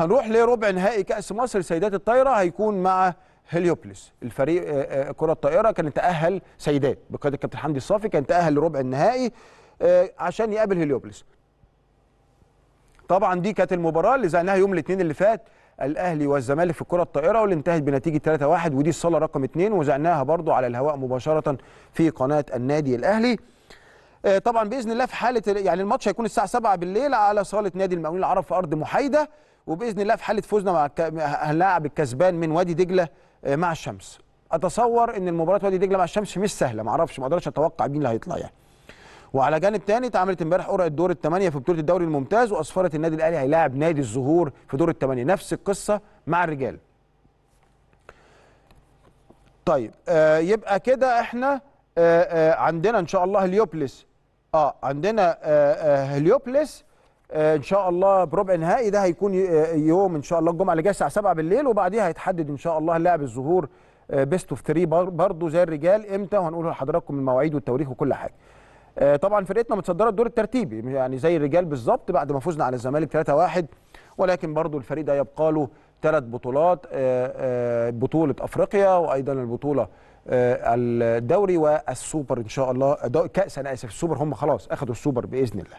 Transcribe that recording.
هنروح لربع نهائي كاس مصر سيدات الطايره هيكون مع هليوبلس الفريق آه، آه، كره الطائره كان تاهل سيدات بقياده الكابتن حمدي الصافي كان تاهل لربع النهائي آه، عشان يقابل هليوبلس طبعا دي كانت المباراه اللي زعناها يوم الاثنين اللي فات الاهلي والزمالك في الكره الطائره واللي انتهت بنتيجه 3-1 ودي الصاله رقم 2 وزعناها برضو على الهواء مباشره في قناه النادي الاهلي طبعا باذن الله في حاله يعني الماتش هيكون الساعه 7 بالليل على صاله نادي المقاولين العرب في ارض محايده وباذن الله في حاله فوزنا مع هنلاعب الكسبان من وادي دجله آه، مع الشمس اتصور ان المباراه وادي دجله مع الشمس مش سهله ما اعرفش ما اقدرش اتوقع مين اللي هيطلع يعني وعلى جانب تاني اتعملت امبارح قرعه دور الثمانيه في بطوله الدوري الممتاز واصفرت النادي الاهلي هيلاعب نادي الزهور في دور الثمانيه نفس القصه مع الرجال طيب آه يبقى كده احنا آه آه عندنا ان شاء الله هليوبلس اه عندنا آه آه هليوبلس آه، ان شاء الله بربع نهائي ده هيكون آه، يوم ان شاء الله الجمعه اللي جايه الساعه 7 بالليل وبعديها هيتحدد ان شاء الله لاعب الظهور بيست اوف 3 برضه زي الرجال امتى وهنقول لحضراتكم المواعيد والتواريخ وكل حاجه. آه، طبعا فرقتنا متصدره الدور الترتيبي يعني زي الرجال بالظبط بعد ما فزنا على الزمالك 3-1 ولكن برضه الفريق ده يبقى له ثلاث بطولات بطوله افريقيا وايضا البطوله الدوري والسوبر ان شاء الله كاس انا اسف السوبر هم خلاص اخذوا السوبر باذن الله.